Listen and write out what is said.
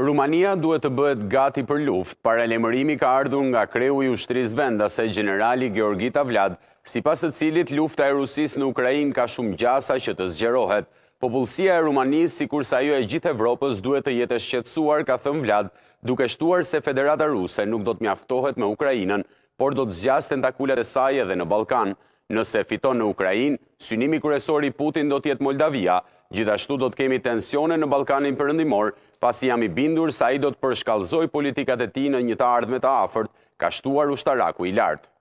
Rumania duhet të bëhet gati për luft, paralemërimi ka ardhur nga kreu i ushtris vendase generali Georgita Vlad, si pasë cilit lufta e Rusis në Ukrajin ka shumë gjasa që të zgjerohet. Populsia e Rumanis, si kur sa ju e gjithë Evropës, duhet të jetë shqetsuar, ka thëm Vlad, duke shtuar se Federata Ruse nuk do të mjaftohet me Ukrajinën, por do të zgjas tentakullet e saje dhe në Balkanë. Nëse fiton në Ukrajin, synimi kërësori Putin do tjetë Moldavia, gjithashtu do të kemi tensione në Balkanin përëndimor, pasi jam i bindur sa i do të përshkalzoj politikat e ti në një të ardhme të afert, ka shtuar ushtaraku i lartë.